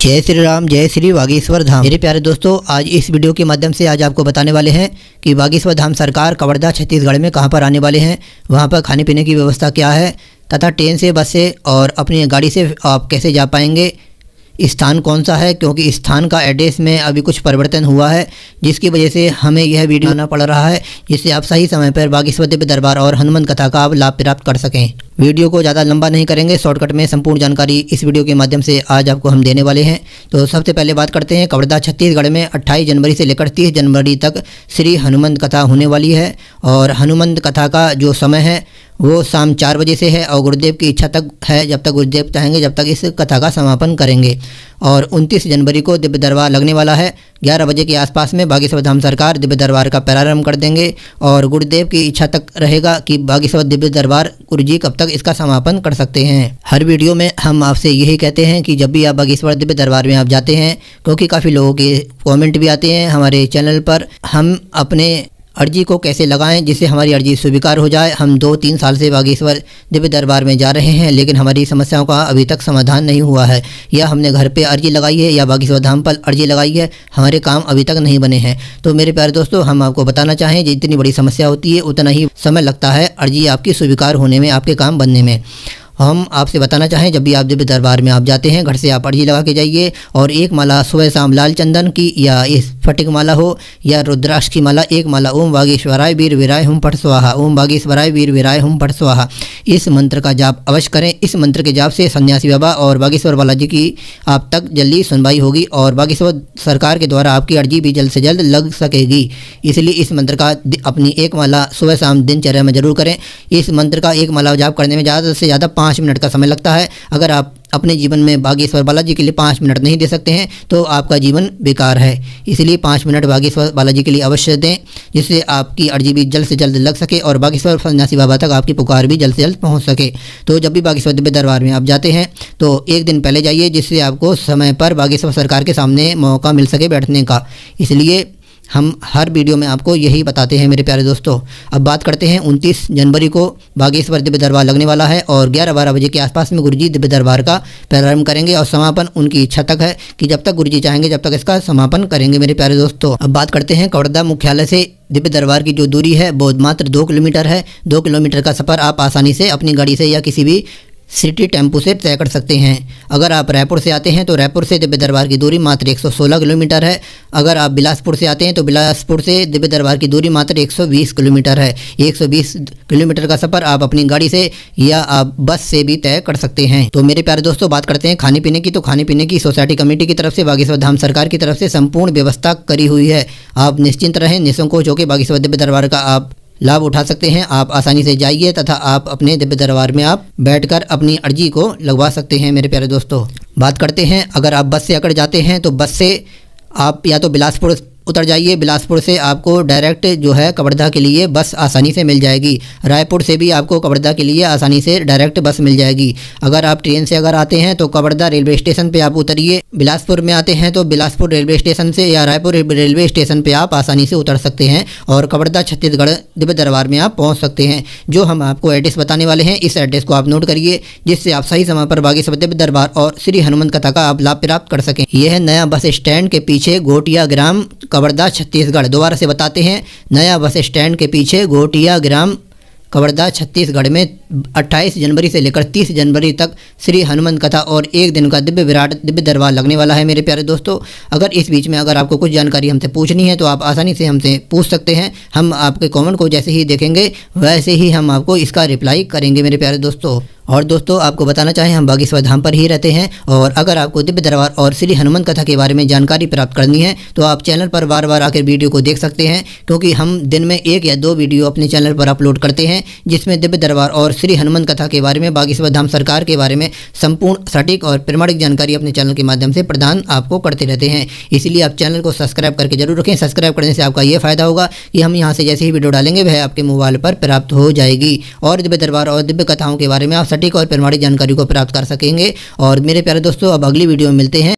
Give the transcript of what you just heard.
जय श्री राम जय श्री बागेश्वर धाम मेरे प्यारे दोस्तों आज इस वीडियो के माध्यम से आज आपको बताने वाले हैं कि बागेश्वर धाम सरकार कवर्धा छत्तीसगढ़ में कहां पर आने वाले हैं वहां पर खाने पीने की व्यवस्था क्या है तथा ट्रेन से बस से और अपनी गाड़ी से आप कैसे जा पाएंगे स्थान कौन सा है क्योंकि स्थान का एड्रेस में अभी कुछ परिवर्तन हुआ है जिसकी वजह से हमें यह वीडियो आना पड़ रहा है जिससे आप सही समय पर बागेश्वर दरबार और हनुमान कथा का आप लाभ प्राप्त कर सकें वीडियो को ज़्यादा लंबा नहीं करेंगे शॉर्टकट में संपूर्ण जानकारी इस वीडियो के माध्यम से आज आपको हम देने वाले हैं तो सबसे पहले बात करते हैं कवर्धा छत्तीसगढ़ में 28 जनवरी से लेकर 30 जनवरी तक श्री हनुमंत कथा होने वाली है और हनुमंत कथा का जो समय है वो शाम चार बजे से है और गुरुदेव की इच्छा तक है जब तक गुरुदेव चाहेंगे जब तक इस कथा का समापन करेंगे और उनतीस जनवरी को दिव्य दरबार लगने वाला है ग्यारह बजे के आसपास में बागेश्वर धाम सरकार दिव्य दरबार का प्रारंभ कर देंगे और गुरुदेव की इच्छा तक रहेगा कि बागेश्वर दिव्य दरबार गुरु जी कब तक इसका समापन कर सकते हैं हर वीडियो में हम आपसे यही कहते हैं कि जब भी आप बागेश्वर दिव्य दरबार में आप जाते हैं क्योंकि काफ़ी लोगों के कॉमेंट भी आते हैं हमारे चैनल पर हम अपने अर्जी को कैसे लगाएं जिससे हमारी अर्जी स्वीकार हो जाए हम दो तीन साल से बागेश्वर दिव्य दरबार में जा रहे हैं लेकिन हमारी समस्याओं का अभी तक समाधान नहीं हुआ है या हमने घर पर अर्जी लगाई है या बागेश्वर धाम पर अर्जी लगाई है हमारे काम अभी तक नहीं बने हैं तो मेरे प्यारे दोस्तों हम आपको बताना चाहें जितनी बड़ी समस्या होती है उतना ही समय लगता है अर्जी आपकी स्वीकार होने में आपके काम बनने में हम आपसे बताना चाहें जब भी आप दिव्य दरबार में आप जाते हैं घर से आप अर्जी लगा के जाइए और एक माला सुबह शाम लाल चंदन की या इस फटिक माला हो या रुद्राक्ष की माला एक माला ओम बागेश्वराय वीर विराय हम पट स्वाहा ओम बागेश्वराय वीर विराय हम पट स्वाहा इस मंत्र का जाप अवश्य करें इस मंत्र के जाप से सन्यासी बाबा और बागेश्वर बालाजी की आप तक जल्दी सुनवाई होगी और बागेश्वर सरकार के द्वारा आपकी अर्जी भी जल्द से जल्द लग सकेगी इसलिए इस मंत्र का अपनी एक माला सुबह शाम दिनचर्या में जरूर करें इस मंत्र का एक माला जाप करने में ज़्यादा से ज़्यादा पाँच पाँच मिनट का समय लगता है अगर आप अपने जीवन में बागेश्वर बालाजी के लिए पाँच मिनट नहीं दे सकते हैं तो आपका जीवन बेकार है इसलिए पाँच मिनट बागेश्वर बालाजी के लिए अवश्य दें जिससे आपकी अर्जी भी जल्द से जल्द लग सके और बागेश्वर सन्यासी बाबा तक आपकी पुकार भी जल्द से जल्द पहुँच सके तो जब भी बागेश्वर दिव्य दरबार में आप जाते हैं तो एक दिन पहले जाइए जिससे आपको समय पर बागेश्वर सरकार के सामने मौका मिल सके बैठने का इसलिए हम हर वीडियो में आपको यही बताते हैं मेरे प्यारे दोस्तों अब बात करते हैं उनतीस जनवरी को बागेश्वर दिव्य दरबार लगने वाला है और ग्यारह बारह बजे के आसपास में गुरुजी दिव्य दरबार का प्रारंभ करेंगे और समापन उनकी इच्छा तक है कि जब तक गुरुजी चाहेंगे जब तक इसका समापन करेंगे मेरे प्यारे दोस्तों अब बात करते हैं कौड़दा मुख्यालय से दिव्य दरबार की जो दूरी है वो मात्र दो किलोमीटर है दो किलोमीटर का सफ़र आप आसानी से अपनी गाड़ी से या किसी भी सिटी टेम्पू से तय कर सकते हैं अगर आप रायपुर से आते हैं तो रायपुर से दिव्य दरबार की दूरी मात्र 116 किलोमीटर है अगर आप बिलासपुर से आते हैं तो बिलासपुर से दिव्य दरबार की दूरी मात्र 120 किलोमीटर है 120 किलोमीटर का सफ़र आप अपनी गाड़ी से या आप बस से भी तय कर सकते हैं तो मेरे प्यारे दोस्तों बात करते हैं खाने पीने की तो खाने पीने की सोसाइटी कमेटी की तरफ से बागेश्वर धाम सरकार की तरफ से संपूर्ण व्यवस्था करी हुई है आप निश्चिंत रहें निसंकोच होकर बागेश्वर दिव्य दरबार का आप लाभ उठा सकते हैं आप आसानी से जाइए तथा आप अपने दिव्य दरबार में आप बैठकर अपनी अर्जी को लगवा सकते हैं मेरे प्यारे दोस्तों बात करते हैं अगर आप बस से अकड़ जाते हैं तो बस से आप या तो बिलासपुर उतर जाइए बिलासपुर से आपको डायरेक्ट जो है कवर्धा के लिए बस आसानी से मिल जाएगी रायपुर से भी आपको कवर्धा के लिए आसानी से डायरेक्ट बस मिल जाएगी अगर आप ट्रेन से अगर आते हैं तो कवर्धा रेलवे स्टेशन पर आप उतरिए बिलासपुर में आते हैं तो बिलासपुर रेलवे स्टेशन से या रायपुर रेलवे स्टेशन पर आप आसानी से उतर सकते हैं और कवर्धा छत्तीसगढ़ दिव्य दरबार में आप पहुँच सकते हैं जो हम आपको एड्रेस बताने वाले हैं इस एड्रेस को आप नोट करिए जिससे आप सही समय पर बागी दिव्य दरबार और श्री हनुमंत कथा का आप लाभ प्राप्त कर सकें यह नया बस स्टैंड के पीछे गोटिया ग्राम कवर्धा छत्तीसगढ़ दोबारा से बताते हैं नया बस स्टैंड के पीछे गोटिया ग्राम कवर्धा छत्तीसगढ़ में 28 जनवरी से लेकर 30 जनवरी तक श्री हनुमान कथा और एक दिन का दिव्य विराट दिव्य दरबार लगने वाला है मेरे प्यारे दोस्तों अगर इस बीच में अगर आपको कुछ जानकारी हमसे पूछनी है तो आप आसानी से हमसे पूछ सकते हैं हम आपके कमेंट को जैसे ही देखेंगे वैसे ही हम आपको इसका रिप्लाई करेंगे मेरे प्यारे दोस्तों और दोस्तों आपको बताना चाहें हम बागेश्वर धाम पर ही रहते हैं और अगर आपको दिव्य दरबार और श्री हनुमान कथा के बारे में जानकारी प्राप्त करनी है तो आप चैनल पर बार बार आकर वीडियो को देख सकते हैं क्योंकि हम दिन में एक या दो वीडियो अपने चैनल पर अपलोड करते हैं जिसमें दिव्य दरबार और श्री हनुमान कथा के बारे में बागेश्वर धाम सरकार के बारे में संपूर्ण सटीक और प्रमाणिक जानकारी अपने चैनल के माध्यम से प्रदान आपको करते रहते हैं इसलिए आप चैनल को सब्सक्राइब करके जरूर रखें सब्सक्राइब करने से आपका ये फायदा होगा कि हम यहाँ से जैसे ही वीडियो डालेंगे वह आपके मोबाइल पर प्राप्त हो जाएगी और दिव्य दरबार और दिव्य कथाओं के बारे में आप सटीक और प्रमाणिक जानकारी को प्राप्त कर सकेंगे और मेरे प्यारे दोस्तों अब अगली वीडियो में मिलते हैं